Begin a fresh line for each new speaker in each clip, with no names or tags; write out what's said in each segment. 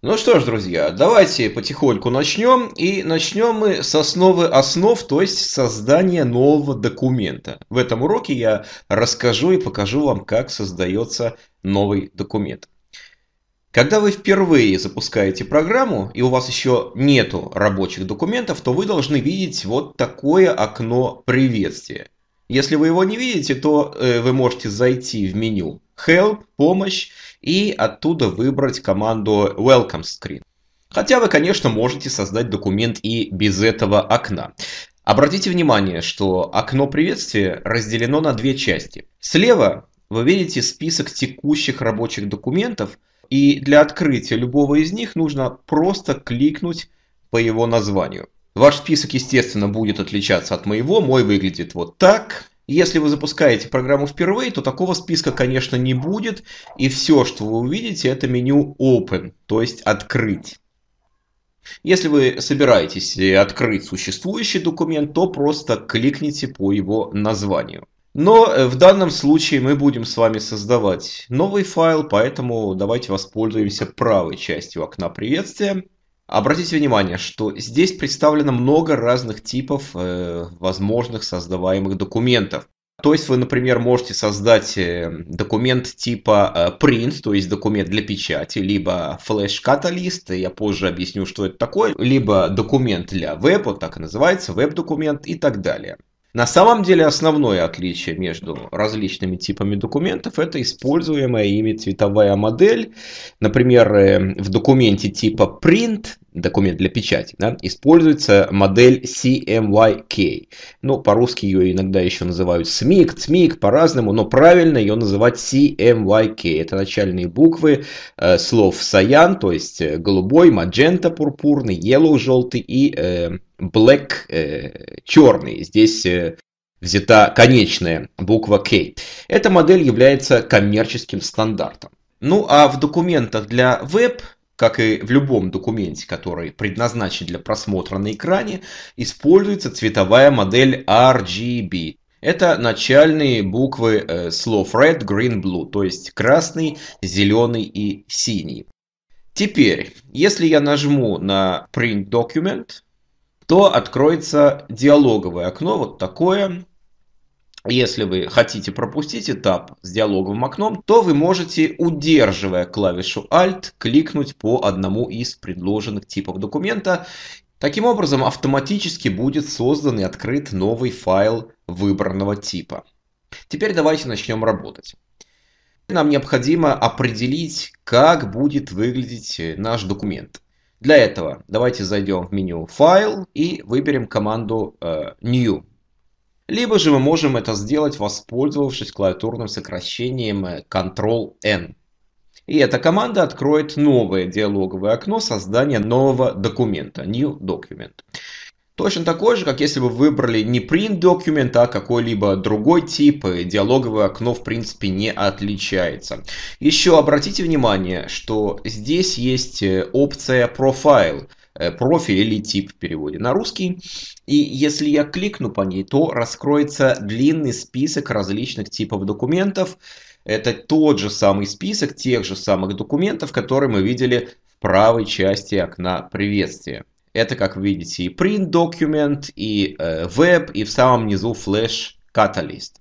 Ну что ж, друзья, давайте потихоньку начнем. И начнем мы с основы основ, то есть создания нового документа. В этом уроке я расскажу и покажу вам, как создается новый документ. Когда вы впервые запускаете программу и у вас еще нету рабочих документов, то вы должны видеть вот такое окно приветствия. Если вы его не видите, то э, вы можете зайти в меню Help, помощь и оттуда выбрать команду Welcome Screen. Хотя вы, конечно, можете создать документ и без этого окна. Обратите внимание, что окно приветствия разделено на две части. Слева вы видите список текущих рабочих документов, и для открытия любого из них нужно просто кликнуть по его названию. Ваш список, естественно, будет отличаться от моего. Мой выглядит вот так. Если вы запускаете программу впервые, то такого списка, конечно, не будет. И все, что вы увидите, это меню Open, то есть «Открыть». Если вы собираетесь э, открыть существующий документ, то просто кликните по его названию. Но э, в данном случае мы будем с вами создавать новый файл, поэтому давайте воспользуемся правой частью окна приветствия. Обратите внимание, что здесь представлено много разных типов э, возможных создаваемых документов. То есть вы, например, можете создать э, документ типа э, print, то есть документ для печати, либо флеш-каталист, я позже объясню, что это такое, либо документ для веба, вот так и называется, веб-документ и так далее. На самом деле основное отличие между различными типами документов это используемая ими цветовая модель. Например, э, в документе типа print, документ для печати, да, используется модель CMYK. Ну, по-русски ее иногда еще называют SMIC, CMYK, по-разному, но правильно ее называть CMYK. Это начальные буквы э, слов cyan, то есть э, голубой, magenta, пурпурный, yellow, желтый и э, black, э, черный. Здесь э, взята конечная буква K. Эта модель является коммерческим стандартом. Ну а в документах для веб как и в любом документе, который предназначен для просмотра на экране, используется цветовая модель RGB. Это начальные буквы э, слов red, green, blue, то есть красный, зеленый и синий. Теперь, если я нажму на Print Document, то откроется диалоговое окно, вот такое. Если вы хотите пропустить этап с диалоговым окном, то вы можете, удерживая клавишу Alt, кликнуть по одному из предложенных типов документа. Таким образом, автоматически будет создан и открыт новый файл выбранного типа. Теперь давайте начнем работать. Нам необходимо определить, как будет выглядеть наш документ. Для этого давайте зайдем в меню «Файл» и выберем команду э, «New». Либо же мы можем это сделать, воспользовавшись клавиатурным сокращением Ctrl-N. Э, и эта команда откроет новое диалоговое окно создания нового документа, New Document. Точно такой же, как если бы выбрали не print document, а какой-либо другой тип, диалоговое окно в принципе не отличается. Еще обратите внимание, что здесь есть э, опция profile, э, профиль или тип в переводе на русский. И если я кликну по ней, то раскроется длинный список различных типов документов. Это тот же самый список тех же самых документов, которые мы видели в правой части окна приветствия. Это, как вы видите, и print document, и э, web, и в самом низу flash catalyst.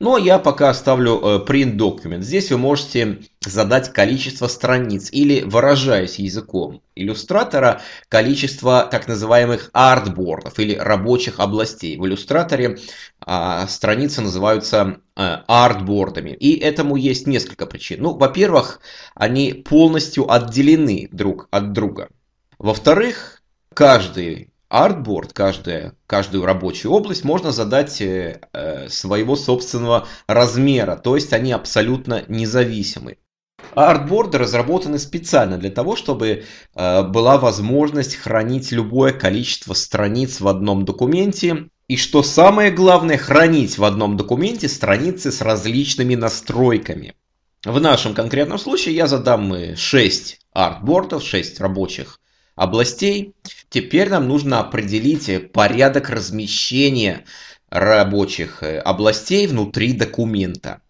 Но я пока оставлю э, print document. Здесь вы можете задать количество страниц или, выражаясь языком иллюстратора, количество так называемых артбордов или рабочих областей. В иллюстраторе а, страницы называются а, артбордами. И этому есть несколько причин. Ну, во-первых, они полностью отделены друг от друга. Во-вторых, каждый артборд, каждая, каждую рабочую область можно задать э, э, своего собственного размера, то есть они абсолютно независимы. Артборды разработаны специально для того, чтобы э, была возможность хранить любое количество страниц в одном документе. И что самое главное, хранить в одном документе страницы с различными настройками. В нашем конкретном случае я задам 6 э, артбордов, 6 рабочих областей. Теперь нам нужно определить э, порядок размещения рабочих э, областей внутри документа.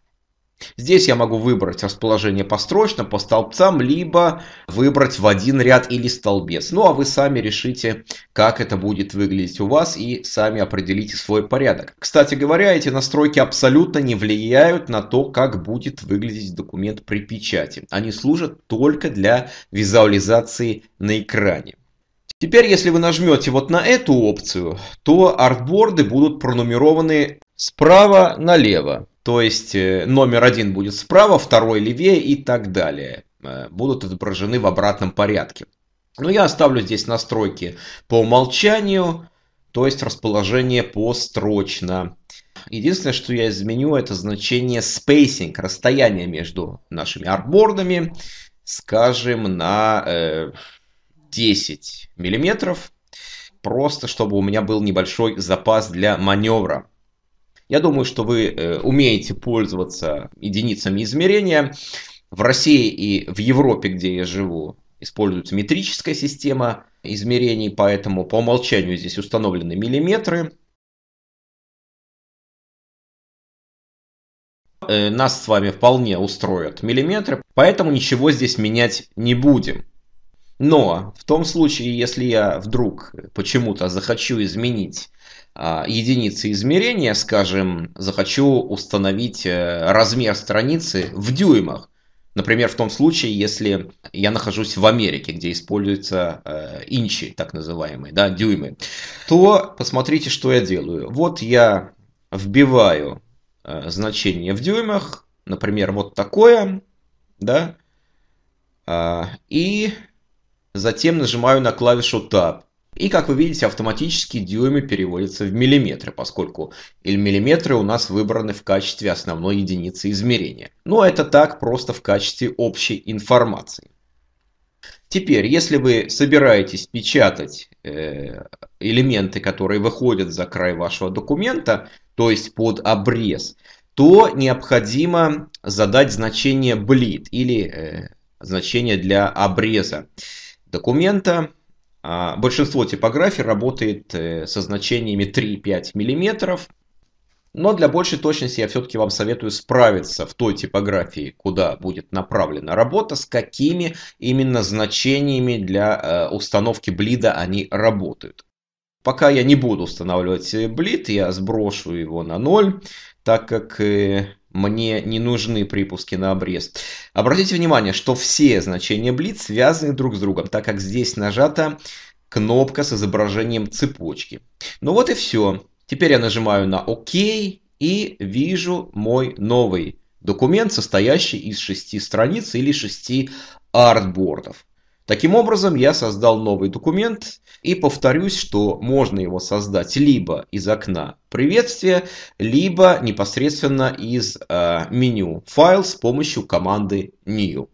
Здесь я могу выбрать расположение построчно, по столбцам, либо выбрать в один ряд или столбец. Ну а вы сами решите, как это будет выглядеть у вас и сами определите свой порядок. Кстати говоря, эти настройки абсолютно не влияют на то, как будет выглядеть документ при печати. Они служат только для визуализации на экране. Теперь, если вы нажмете вот на эту опцию, то артборды будут пронумерованы справа налево. То есть э, номер один будет справа, второй левее и так далее. Э, будут отображены в обратном порядке. Но ну, я оставлю здесь настройки по умолчанию, то есть расположение построчно. Единственное, что я изменю, это значение spacing, расстояние между нашими артбордами, скажем, на э, 10 миллиметров, просто чтобы у меня был небольшой запас для маневра. Я думаю, что вы э, умеете пользоваться единицами измерения. В России и в Европе, где я живу, используется метрическая система измерений, поэтому по умолчанию здесь установлены миллиметры. Э, нас с вами вполне устроят миллиметры, поэтому ничего здесь менять не будем. Но в том случае, если я вдруг почему-то захочу изменить а, единицы измерения, скажем, захочу установить э, размер страницы в дюймах. Например, в том случае, если я нахожусь в Америке, где используются э, инчи, так называемые, да, дюймы, то посмотрите, что я делаю. Вот я вбиваю э, значение в дюймах, например, вот такое, да, э, и затем нажимаю на клавишу Tab. И как вы видите, автоматически дюймы переводятся в миллиметры, поскольку миллиметры у нас выбраны в качестве основной единицы измерения. Но это так просто в качестве общей информации. Теперь, если вы собираетесь печатать э, элементы, которые выходят за край вашего документа, то есть под обрез, то необходимо задать значение bleed или э, значение для обреза документа а, большинство типографий работает э, со значениями 3-5 мм, но для большей точности я все-таки вам советую справиться в той типографии, куда будет направлена работа, с какими именно значениями для э, установки блида они работают. Пока я не буду устанавливать э, блид, я сброшу его на 0, так как мне не нужны припуски на обрез. Обратите внимание, что все значения блиц связаны друг с другом, так как здесь нажата кнопка с изображением цепочки. Ну вот и все. Теперь я нажимаю на ОК и вижу мой новый документ, состоящий из шести страниц или шести артбордов. Таким образом, я создал новый документ и повторюсь, что можно его создать либо из окна приветствия, либо непосредственно из э, меню файл с помощью команды new.